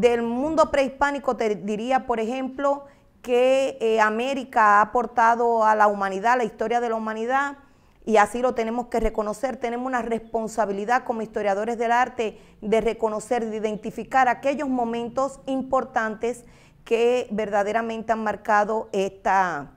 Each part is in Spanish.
del mundo prehispánico te diría, por ejemplo, que eh, América ha aportado a la humanidad, la historia de la humanidad, y así lo tenemos que reconocer. Tenemos una responsabilidad como historiadores del arte de reconocer, de identificar aquellos momentos importantes que verdaderamente han marcado esta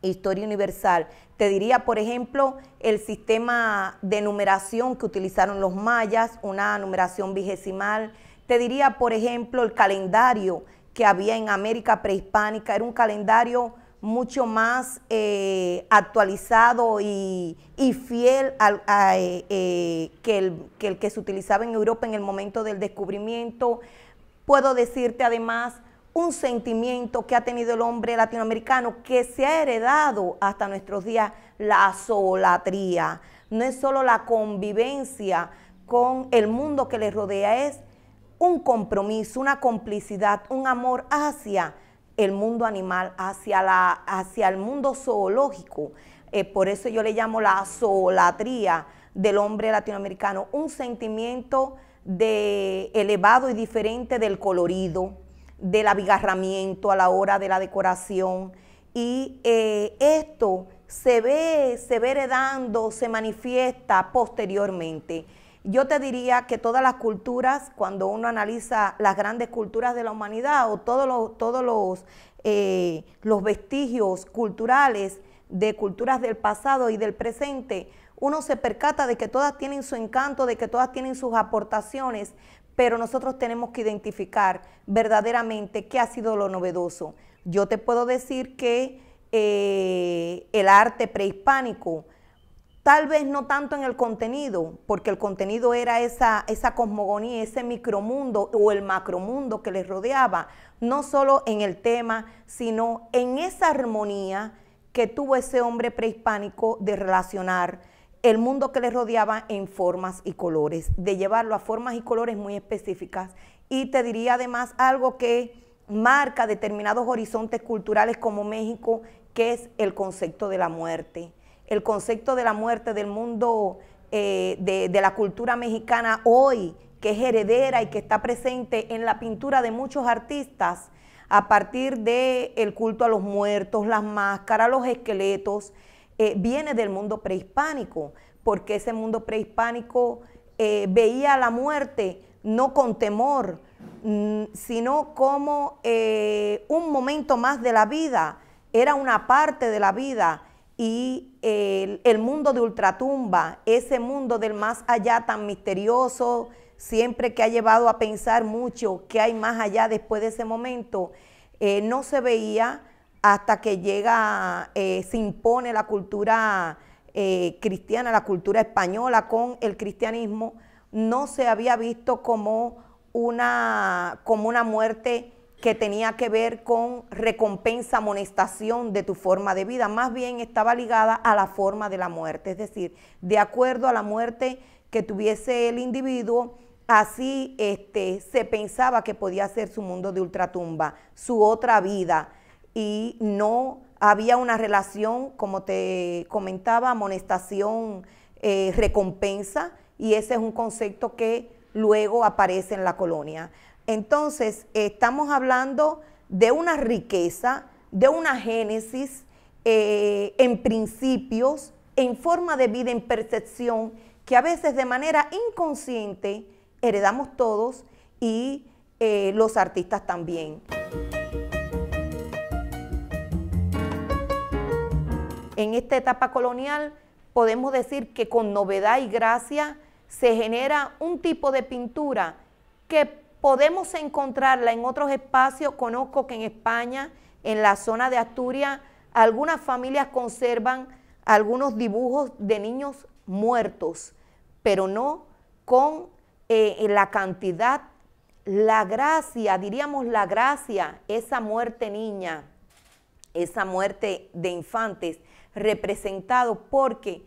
historia universal. Te diría, por ejemplo, el sistema de numeración que utilizaron los mayas, una numeración vigesimal te diría, por ejemplo, el calendario que había en América prehispánica, era un calendario mucho más eh, actualizado y, fiel al, eh, eh, que, el, que, se utilizaba en Europa en el momento del descubrimiento. Puedo decirte además un sentimiento que ha tenido el hombre latinoamericano que se ha heredado hasta nuestros días, la solatría. No es solo la convivencia con el mundo que le rodea, es un compromiso, una complicidad, un amor hacia el mundo animal, hacia, la, hacia el mundo zoológico. Eh, por eso yo le llamo la zoolatría del hombre latinoamericano, un sentimiento de elevado y diferente del colorido, del abigarramiento a la hora de la decoración. Y eh, esto se ve, se ve heredando, se manifiesta posteriormente. Yo te diría que todas las culturas, cuando uno analiza las grandes culturas de la humanidad o todos los, todos eh, los, los vestigios culturales de culturas del pasado y del presente, uno se percata de que todas tienen su encanto, de que todas tienen sus aportaciones, pero nosotros tenemos que identificar verdaderamente qué ha sido lo novedoso. Yo te puedo decir que eh, el arte prehispánico, Tal vez no tanto en el contenido, porque el contenido era esa, esa cosmogonía, ese micromundo o el macromundo que les rodeaba, no solo en el tema, sino en esa armonía que tuvo ese hombre prehispánico de relacionar el mundo que le rodeaba en formas y colores, de llevarlo a formas y colores muy específicas. Y te diría además algo que marca determinados horizontes culturales como México, que es el concepto de la muerte el concepto de la muerte del mundo eh, de, la cultura mexicana hoy, que es heredera y que está presente en la pintura de muchos artistas, a partir del el culto a los muertos, las máscaras, los esqueletos, eh, viene del mundo prehispánico, porque ese mundo prehispánico eh, veía la muerte no con temor, mm, sino como un momento más de la vida, era una parte de la vida y el, mundo de ultratumba, ese mundo del más allá tan misterioso, siempre que ha llevado a pensar mucho qué hay más allá después de ese momento, eh, no se veía hasta que llega, eh, se impone la cultura eh, cristiana, la cultura española con el cristianismo, no se había visto como una, como una muerte que tenía que ver con recompensa, amonestación de tu forma de vida, más bien estaba ligada a la forma de la muerte, es decir, de acuerdo a la muerte que tuviese el individuo, así este, se pensaba que podía ser su mundo de ultratumba, su otra vida, y no había una relación, como te comentaba, amonestación, eh, recompensa, y ese es un concepto que luego aparece en la colonia. Entonces, estamos hablando de una riqueza, de una génesis eh, en principios, en forma de vida, en percepción, que a veces de manera inconsciente heredamos todos y eh, los artistas también. En esta etapa colonial podemos decir que con novedad y gracia se genera un tipo de pintura que podemos encontrarla en otros espacios. Conozco que en España, en la zona de Asturias, algunas familias conservan algunos dibujos de niños muertos, pero no con eh, la cantidad, la gracia, diríamos la gracia, esa muerte niña, esa muerte de infantes, representado porque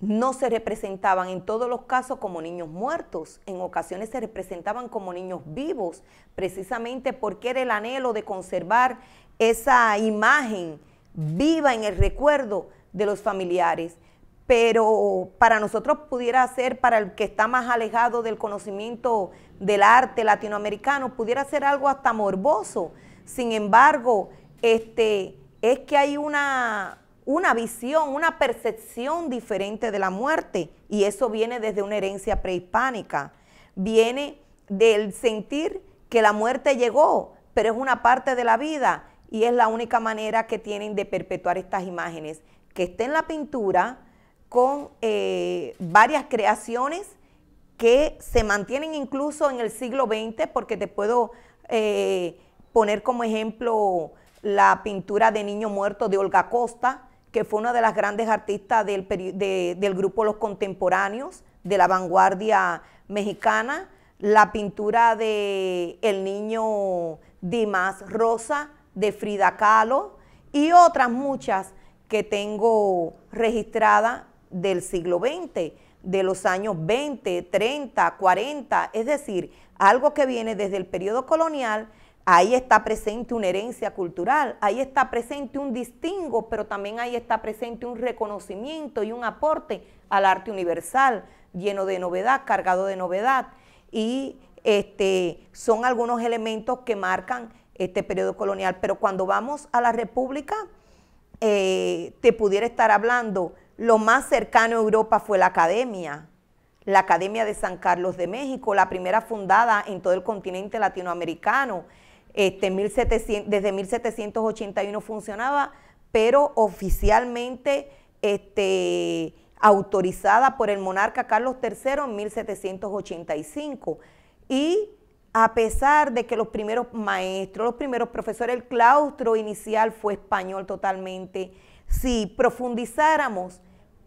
no se representaban en todos los casos como niños muertos, en ocasiones se representaban como niños vivos, precisamente porque era el anhelo de conservar esa imagen viva en el recuerdo de los familiares. Pero para nosotros pudiera ser, para el que está más alejado del conocimiento del arte latinoamericano, pudiera ser algo hasta morboso. Sin embargo, este, es que hay una, una visión, una percepción diferente de la muerte. Y eso viene desde una herencia prehispánica. Viene del sentir que la muerte llegó, pero es una parte de la vida y es la única manera que tienen de perpetuar estas imágenes. Que esté en la pintura con eh, varias creaciones que se mantienen incluso en el siglo XX, porque te puedo eh, poner como ejemplo la pintura de Niño Muerto de Olga Costa, que fue una de las grandes artistas del, del grupo Los Contemporáneos, de la vanguardia mexicana, la pintura de El Niño Dimas Rosa, de Frida Kahlo, y otras muchas que tengo registradas del siglo XX, de los años 20, 30, 40, es decir, algo que viene desde el periodo colonial Ahí está presente una herencia cultural, ahí está presente un distingo, pero también ahí está presente un reconocimiento y un aporte al arte universal, lleno de novedad, cargado de novedad. Y este, son algunos elementos que marcan este periodo colonial. Pero cuando vamos a la República, eh, te pudiera estar hablando, lo más cercano a Europa fue la academia, la Academia de San Carlos de México, la primera fundada en todo el continente latinoamericano. Este, desde 1781 funcionaba, pero oficialmente este, autorizada por el monarca Carlos III en 1785. Y a pesar de que los primeros maestros, los primeros profesores, el claustro inicial fue español totalmente, si profundizáramos,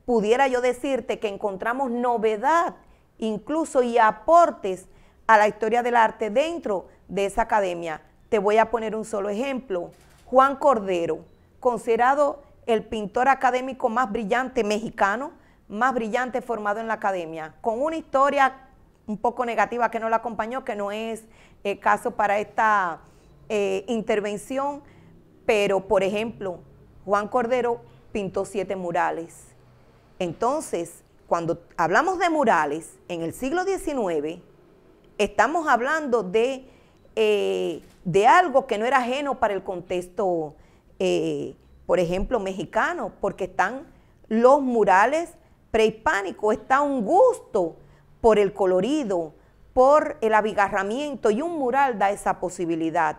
pudiera yo decirte que encontramos novedad incluso y aportes a la historia del arte dentro de esa academia. Te voy a poner un solo ejemplo. Juan Cordero, considerado el pintor académico más brillante mexicano, más brillante formado en la academia, con una historia un poco negativa que no la acompañó, que no es el eh, caso para esta eh, intervención, pero por ejemplo, Juan Cordero pintó siete murales. Entonces, cuando hablamos de murales en el siglo XIX, estamos hablando de eh, de algo que no era ajeno para el contexto, eh, por ejemplo, mexicano, porque están los murales prehispánicos, está un gusto por el colorido, por el abigarramiento, y un mural da esa posibilidad.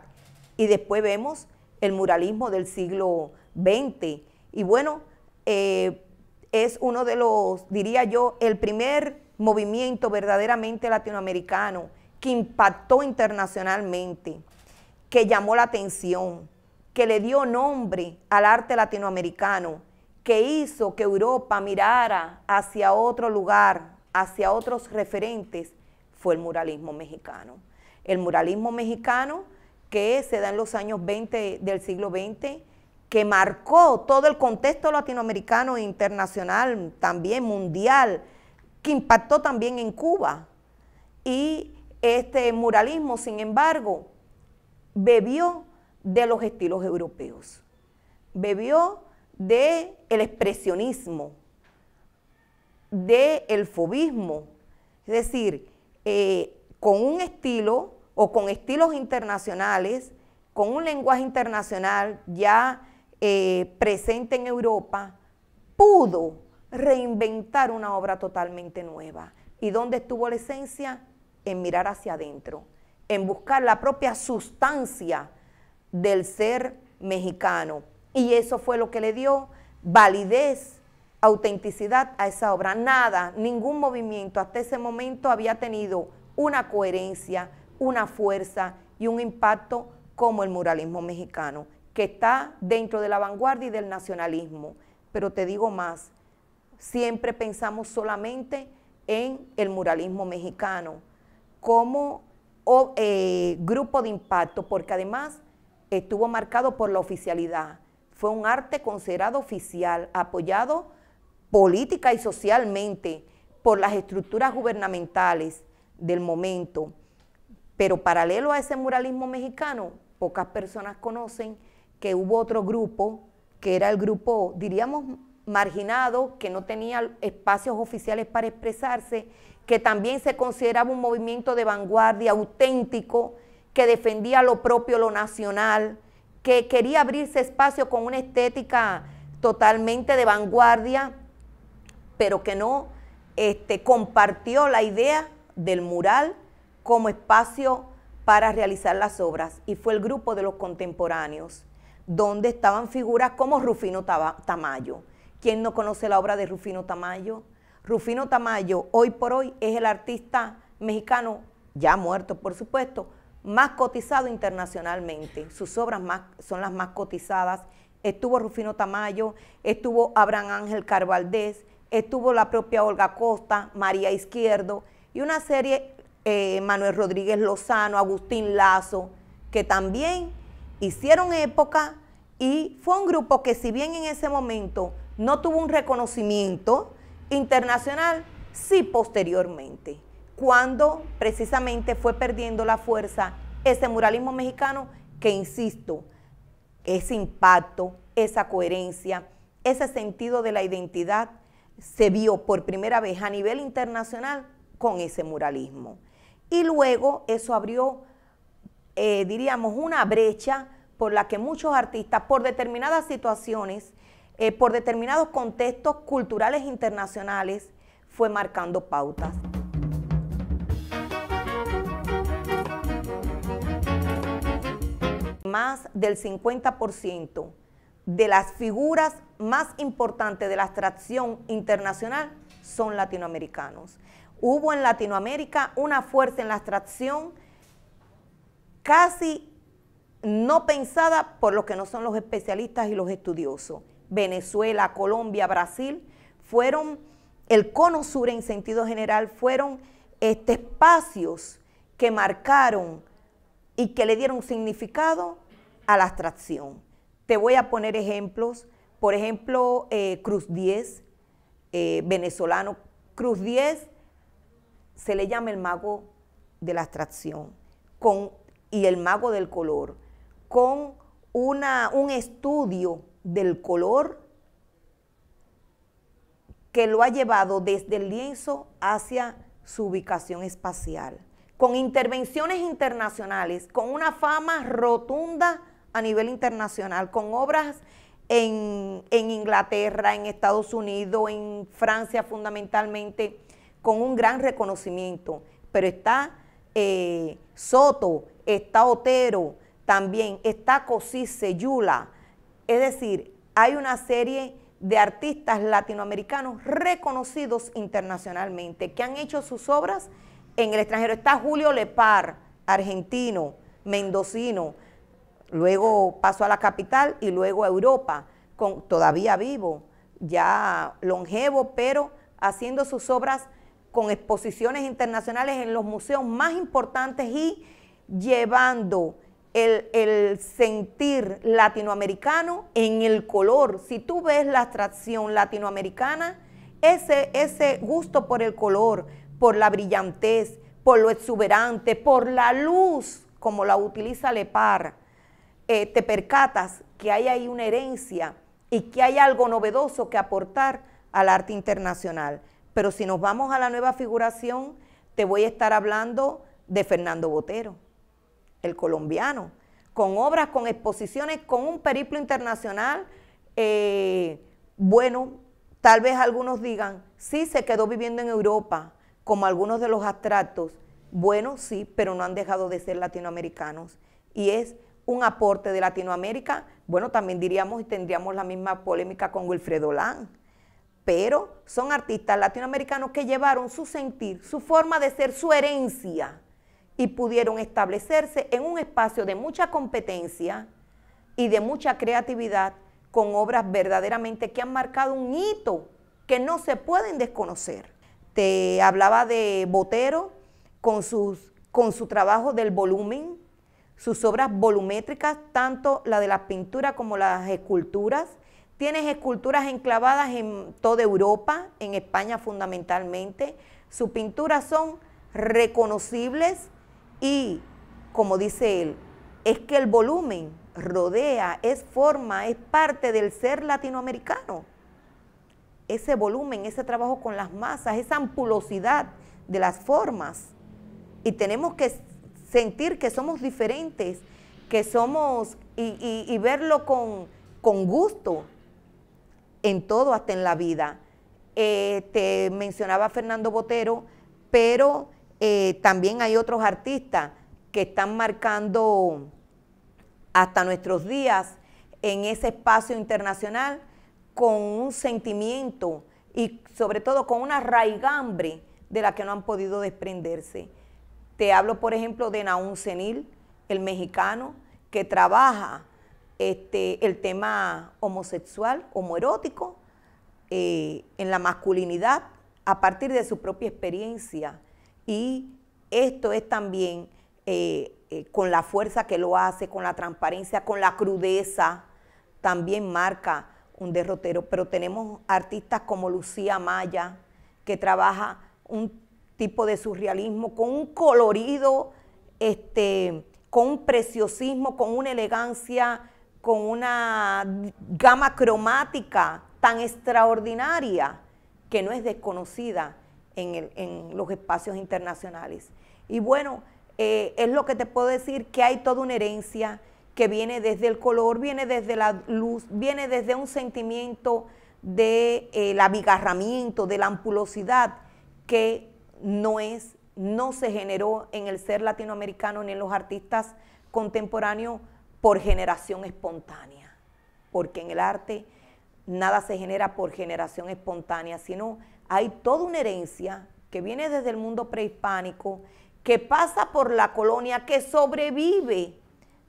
Y después vemos el muralismo del siglo XX. Y bueno, eh, es uno de los, diría yo, el primer movimiento verdaderamente latinoamericano que impactó internacionalmente que llamó la atención, que le dio nombre al arte latinoamericano, que hizo que Europa mirara hacia otro lugar, hacia otros referentes, fue el muralismo mexicano. El muralismo mexicano que se da en los años 20 del siglo XX, que marcó todo el contexto latinoamericano e internacional, también mundial, que impactó también en Cuba. Y este muralismo, sin embargo, bebió de los estilos europeos, bebió del el expresionismo, del el fobismo, es decir, eh, con un estilo o con estilos internacionales, con un lenguaje internacional ya eh, presente en Europa, pudo reinventar una obra totalmente nueva. ¿Y dónde estuvo la esencia? En mirar hacia adentro, en buscar la propia sustancia del ser mexicano. Y eso fue lo que le dio validez, autenticidad a esa obra. Nada, ningún movimiento hasta ese momento había tenido una coherencia, una fuerza y un impacto como el muralismo mexicano, que está dentro de la vanguardia y del nacionalismo. Pero te digo más, siempre pensamos solamente en el muralismo mexicano, como o, eh, grupo de impacto, porque además estuvo marcado por la oficialidad. Fue un arte considerado oficial, apoyado política y socialmente por las estructuras gubernamentales del momento. Pero paralelo a ese muralismo mexicano, pocas personas conocen que hubo otro grupo, que era el grupo, diríamos, marginado, que no tenía espacios oficiales para expresarse que también se consideraba un movimiento de vanguardia auténtico, que defendía lo propio, lo nacional, que quería abrirse espacio con una estética totalmente de vanguardia, pero que no este, compartió la idea del mural como espacio para realizar las obras y fue el grupo de los contemporáneos, donde estaban figuras como Rufino Tamayo. ¿Quién no conoce la obra de Rufino Tamayo? Rufino Tamayo, hoy por hoy, es el artista mexicano, ya muerto por supuesto, más cotizado internacionalmente. Sus obras más, son las más cotizadas. Estuvo Rufino Tamayo, estuvo Abraham Ángel Carvaldez, estuvo la propia Olga Costa, María Izquierdo y una serie, eh, Manuel Rodríguez Lozano, Agustín Lazo, que también hicieron época y fue un grupo que si bien en ese momento no tuvo un reconocimiento, internacional, sí posteriormente, cuando precisamente fue perdiendo la fuerza ese muralismo mexicano que, insisto, ese impacto, esa coherencia, ese sentido de la identidad se vio por primera vez a nivel internacional con ese muralismo. Y luego eso abrió, eh, diríamos, una brecha por la que muchos artistas, por determinadas situaciones, eh, por determinados contextos culturales internacionales, fue marcando pautas. Más del 50% de las figuras más importantes de la extracción internacional son latinoamericanos. Hubo en Latinoamérica una fuerza en la extracción casi no pensada por lo que no son los especialistas y los estudiosos. Venezuela, Colombia, Brasil, fueron el cono sur en sentido general, fueron este, espacios que marcaron y que le dieron significado a la abstracción. Te voy a poner ejemplos. Por ejemplo, eh, Cruz 10, eh, venezolano. Cruz 10 se le llama el mago de la abstracción con, y el mago del color, con una, un estudio del color que lo ha llevado desde el lienzo hacia su ubicación espacial, con intervenciones internacionales, con una fama rotunda a nivel internacional, con obras en, Inglaterra, en Estados Unidos, en Francia fundamentalmente, con un gran reconocimiento. Pero está eh, Soto, está Otero, también está Cosice, Yula, es decir, hay una serie de artistas latinoamericanos reconocidos internacionalmente que han hecho sus obras en el extranjero. Está Julio Lepar, argentino, mendocino, luego pasó a la capital y luego a Europa, con, todavía vivo, ya longevo, pero haciendo sus obras con exposiciones internacionales en los museos más importantes y llevando el, sentir latinoamericano en el color. Si tú ves la atracción latinoamericana, ese, ese gusto por el color, por la brillantez, por lo exuberante, por la luz, como la utiliza Lepar, eh, te percatas que hay ahí una herencia y que hay algo novedoso que aportar al arte internacional. Pero si nos vamos a la nueva figuración, te voy a estar hablando de Fernando Botero el colombiano, con obras, con exposiciones, con un periplo internacional. Eh, bueno, tal vez algunos digan, sí, se quedó viviendo en Europa, como algunos de los abstractos. Bueno, sí, pero no han dejado de ser latinoamericanos. Y es un aporte de Latinoamérica. Bueno, también diríamos y tendríamos la misma polémica con Wilfredo Lam Pero son artistas latinoamericanos que llevaron su sentir, su forma de ser, su herencia y pudieron establecerse en un espacio de mucha competencia y de mucha creatividad con obras verdaderamente que han marcado un hito que no se pueden desconocer. Te hablaba de Botero con, sus, con su trabajo del volumen, sus obras volumétricas, tanto la de la pintura como las esculturas. Tienes esculturas enclavadas en toda Europa, en España fundamentalmente. Sus pinturas son reconocibles y como dice él, es que el volumen rodea, es forma, es parte del ser latinoamericano. Ese volumen, ese trabajo con las masas, esa ampulosidad de las formas. Y tenemos que sentir que somos diferentes, que somos, y, verlo con, gusto en todo, hasta en la vida. Eh, te mencionaba Fernando Botero, pero eh, también hay otros artistas que están marcando hasta nuestros días en ese espacio internacional con un sentimiento y sobre todo con una raigambre de la que no han podido desprenderse. Te hablo, por ejemplo, de Naún Senil, el mexicano, que trabaja este, el tema homosexual, homoerótico, eh, en la masculinidad, a partir de su propia experiencia y esto es también eh, eh, con la fuerza que lo hace, con la transparencia, con la crudeza, también marca un derrotero. Pero tenemos artistas como Lucía Maya, que trabaja un tipo de surrealismo con un colorido, este, con un preciosismo, con una elegancia, con una gama cromática tan extraordinaria que no es desconocida en, los espacios internacionales. Y bueno, eh, es lo que te puedo decir, que hay toda una herencia que viene desde el color, viene desde la luz, viene desde un sentimiento del de, abigarramiento, de la ampulosidad, que no es, no se generó en el ser latinoamericano ni en los artistas contemporáneos por generación espontánea, porque en el arte nada se genera por generación espontánea, sino hay toda una herencia que viene desde el mundo prehispánico, que pasa por la colonia, que sobrevive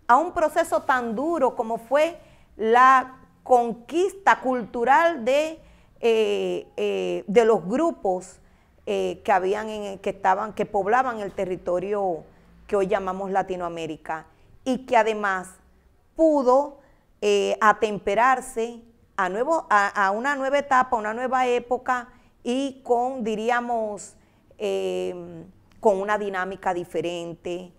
a un proceso tan duro como fue la conquista cultural de, eh, eh, los grupos eh, que habían que estaban, que poblaban el territorio que hoy llamamos Latinoamérica, y que además pudo atemperarse a, a, una nueva etapa, una nueva época y con, diríamos, em, con una dinámica diferente,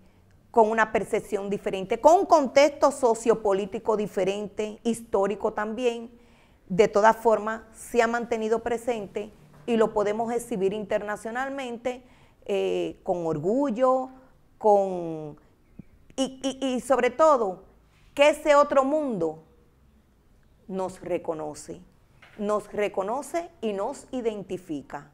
con una percepción diferente, con un contexto sociopolítico diferente, histórico también, de todas formas se ha mantenido presente y lo podemos exhibir internacionalmente eh, con orgullo, con... y sobre todo, que ese otro mundo nos reconoce nos reconoce y nos identifica.